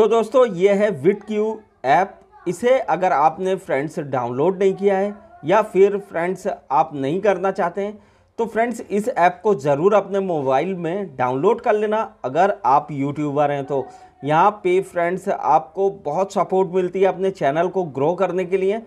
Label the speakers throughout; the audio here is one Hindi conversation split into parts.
Speaker 1: तो दोस्तों ये है विट क्यू ऐप इसे अगर आपने फ्रेंड्स डाउनलोड नहीं किया है या फिर फ्रेंड्स आप नहीं करना चाहते हैं तो फ्रेंड्स इस ऐप को ज़रूर अपने मोबाइल में डाउनलोड कर लेना अगर आप यूट्यूबर हैं तो यहाँ पे फ्रेंड्स आपको बहुत सपोर्ट मिलती है अपने चैनल को ग्रो करने के लिए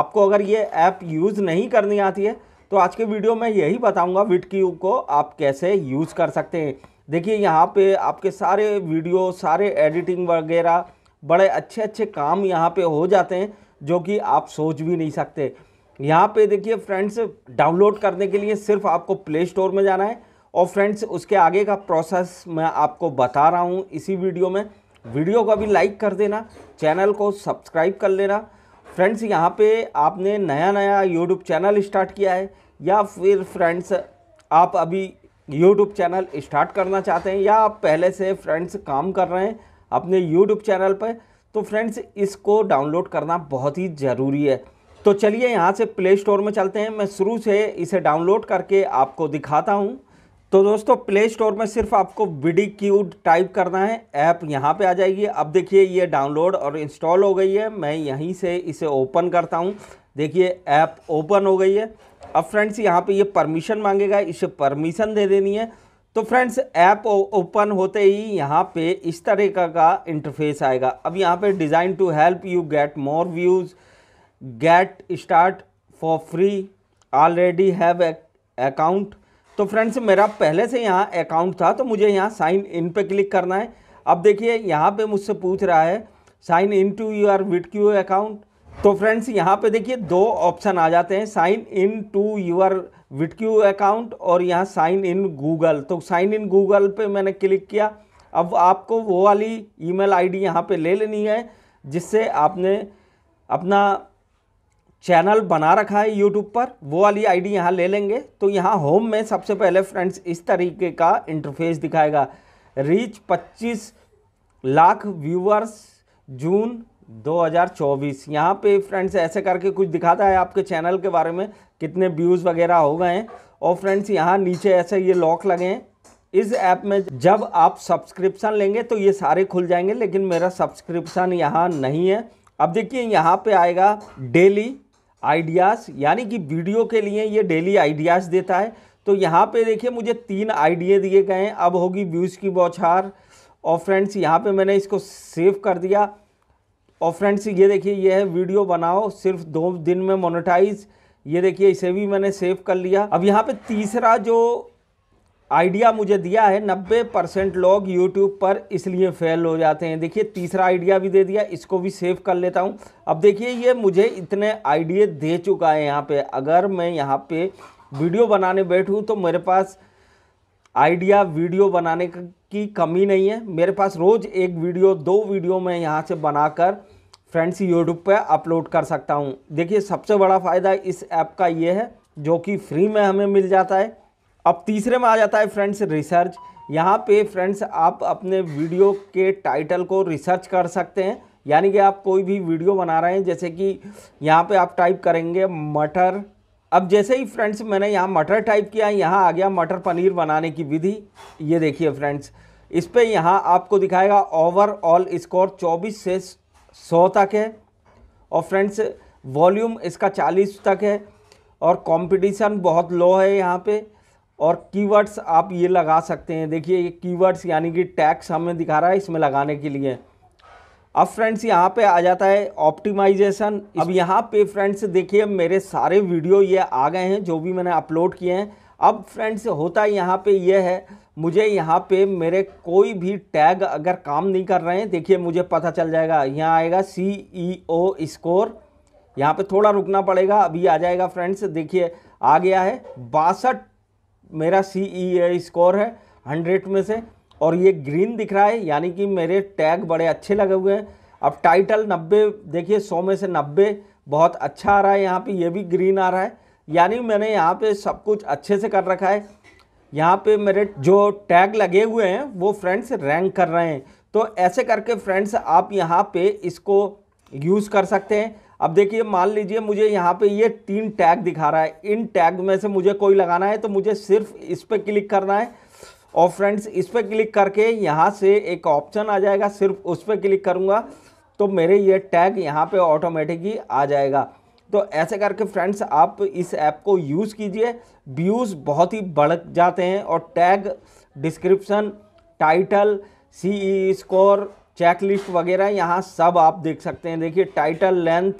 Speaker 1: आपको अगर ये ऐप यूज़ नहीं करनी आती है तो आज के वीडियो में यही बताऊँगा विट को आप कैसे यूज़ कर सकते हैं देखिए यहाँ पे आपके सारे वीडियो सारे एडिटिंग वगैरह बड़े अच्छे अच्छे काम यहाँ पे हो जाते हैं जो कि आप सोच भी नहीं सकते यहाँ पे देखिए फ्रेंड्स डाउनलोड करने के लिए सिर्फ आपको प्ले स्टोर में जाना है और फ्रेंड्स उसके आगे का प्रोसेस मैं आपको बता रहा हूँ इसी वीडियो में वीडियो को भी लाइक कर देना चैनल को सब्सक्राइब कर लेना फ्रेंड्स यहाँ पे आपने नया नया यूट्यूब चैनल स्टार्ट किया है या फिर फ्रेंड्स आप अभी यूट्यूब चैनल स्टार्ट करना चाहते हैं या आप पहले से फ्रेंड्स काम कर रहे हैं अपने यूट्यूब चैनल पर तो फ्रेंड्स इसको डाउनलोड करना बहुत ही ज़रूरी है तो चलिए यहाँ से प्ले स्टोर में चलते हैं मैं शुरू से इसे डाउनलोड करके आपको दिखाता हूँ तो दोस्तों प्ले स्टोर में सिर्फ आपको वीडी क्यूड टाइप करना है ऐप यहाँ पे आ जाएगी अब देखिए ये डाउनलोड और इंस्टॉल हो गई है मैं यहीं से इसे ओपन करता हूँ देखिए ऐप ओपन हो गई है अब फ्रेंड्स यहाँ पे ये परमिशन मांगेगा इसे परमिशन दे देनी है तो फ्रेंड्स ऐप ओपन होते ही यहाँ पे इस तरह का, का इंटरफेस आएगा अब यहाँ पे design to help you get more views get start for free already have account तो फ्रेंड्स मेरा पहले से यहाँ अकाउंट था तो मुझे यहाँ साइन इन पे क्लिक करना है अब देखिए यहाँ पे मुझसे पूछ रहा है sign in to our vidIQ account तो फ्रेंड्स यहाँ पे देखिए दो ऑप्शन आ जाते हैं sign in to your vidIQ account और यहाँ साइन इन गूगल तो साइन इन गूगल पे मैंने क्लिक किया अब आपको वो वाली ईमेल आईडी डी यहाँ पर ले लेनी है जिससे आपने अपना चैनल बना रखा है यूट्यूब पर वो वाली आईडी यहाँ ले लेंगे तो यहाँ होम में सबसे पहले फ्रेंड्स इस तरीके का इंटरफेस दिखाएगा रीच पच्चीस लाख व्यूअर्स जून 2024 यहाँ पे फ्रेंड्स ऐसे करके कुछ दिखाता है आपके चैनल के बारे में कितने व्यूज़ वगैरह हो गए हैं और फ्रेंड्स यहाँ नीचे ऐसे ये लॉक लगे हैं इस ऐप में जब आप सब्सक्रिप्शन लेंगे तो ये सारे खुल जाएंगे लेकिन मेरा सब्सक्रिप्शन यहाँ नहीं है अब देखिए यहाँ पे आएगा डेली आइडियाज़ यानी कि वीडियो के लिए ये डेली आइडियाज़ देता है तो यहाँ पे देखिए मुझे तीन आइडिए दिए गए हैं अब होगी व्यूज़ की बौछार और फ्रेंड्स यहाँ पे मैंने इसको सेव कर दिया और फ्रेंड्स ये देखिए ये है वीडियो बनाओ सिर्फ दो दिन में मोनेटाइज ये देखिए इसे भी मैंने सेव कर लिया अब यहाँ पे तीसरा जो आइडिया मुझे दिया है 90 परसेंट लोग यूट्यूब पर इसलिए फेल हो जाते हैं देखिए तीसरा आइडिया भी दे दिया इसको भी सेव कर लेता हूँ अब देखिए ये मुझे इतने आइडिए दे चुका है यहाँ पर अगर मैं यहाँ पर वीडियो बनाने बैठूँ तो मेरे पास आइडिया वीडियो बनाने की कमी नहीं है मेरे पास रोज़ एक वीडियो दो वीडियो मैं यहाँ से बनाकर फ्रेंड्स यूट्यूब पर अपलोड कर सकता हूँ देखिए सबसे बड़ा फ़ायदा इस ऐप का ये है जो कि फ्री में हमें मिल जाता है अब तीसरे में आ जाता है फ्रेंड्स रिसर्च यहाँ पे फ्रेंड्स आप अपने वीडियो के टाइटल को रिसर्च कर सकते हैं यानी कि आप कोई भी वीडियो बना रहे हैं जैसे कि यहाँ पे आप टाइप करेंगे मटर अब जैसे ही फ्रेंड्स मैंने यहाँ मटर टाइप किया यहाँ आ गया मटर पनीर बनाने की विधि ये देखिए फ्रेंड्स इस पर यहाँ आपको दिखाएगा ओवरऑल स्कोर 24 से 100 तक है और फ्रेंड्स वॉल्यूम इसका 40 तक है और कंपटीशन बहुत लो है यहाँ पे और कीवर्ड्स आप ये लगा सकते हैं देखिए ये कीवर्ड्स यानी कि टैक्स हमें दिखा रहा है इसमें लगाने के लिए अब फ्रेंड्स यहाँ पे आ जाता है ऑप्टिमाइजेशन अब यहाँ पे फ्रेंड्स देखिए मेरे सारे वीडियो ये आ गए हैं जो भी मैंने अपलोड किए हैं अब फ्रेंड्स होता यहाँ पे ये है मुझे यहाँ पे मेरे कोई भी टैग अगर काम नहीं कर रहे हैं देखिए मुझे पता चल जाएगा यहाँ आएगा सी ई ओ स्कोर यहाँ पे थोड़ा रुकना पड़ेगा अभी आ जाएगा फ्रेंड्स देखिए आ गया है बासठ मेरा सी ई ए स्कोर है हंड्रेड में से और ये ग्रीन दिख रहा है यानी कि मेरे टैग बड़े अच्छे लगे हुए हैं अब टाइटल 90 देखिए 100 में से 90 बहुत अच्छा आ रहा है यहाँ पे ये भी ग्रीन आ रहा है यानी मैंने यहाँ पे सब कुछ अच्छे से कर रखा है यहाँ पे मेरे जो टैग लगे हुए हैं वो फ्रेंड्स रैंक कर रहे हैं तो ऐसे करके फ्रेंड्स आप यहाँ पे इसको यूज़ कर सकते हैं अब देखिए मान लीजिए मुझे यहाँ पे ये तीन टैग दिखा रहा है इन टैग में से मुझे कोई लगाना है तो मुझे सिर्फ इस पर क्लिक करना है और फ्रेंड्स इस पर क्लिक करके यहाँ से एक ऑप्शन आ जाएगा सिर्फ उस पर क्लिक करूँगा तो मेरे ये टैग यहाँ पे ऑटोमेटिकली आ जाएगा तो ऐसे करके फ्रेंड्स आप इस ऐप को यूज़ कीजिए व्यूज़ बहुत ही बढ़ जाते हैं और tag description title C E score checklist वगैरह यहाँ सब आप देख सकते हैं देखिए टाइटल लेंथ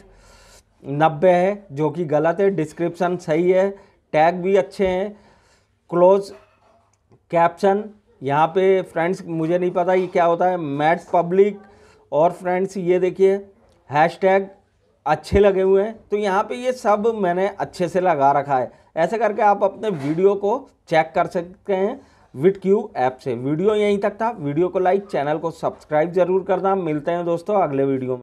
Speaker 1: नब्बे है जो कि गलत है डिस्क्रिप्शन सही है टैग भी अच्छे हैं क्लोज कैप्शन यहाँ पे फ्रेंड्स मुझे नहीं पता ये क्या होता है मैट पब्लिक और फ्रेंड्स ये देखिए हैशटैग अच्छे लगे हुए हैं तो यहाँ पे ये सब मैंने अच्छे से लगा रखा है ऐसे करके आप अपने वीडियो को चेक कर सकते हैं विट क्यू ऐप से वीडियो यहीं तक था वीडियो को लाइक चैनल को सब्सक्राइब जरूर करना मिलते हैं दोस्तों अगले वीडियो में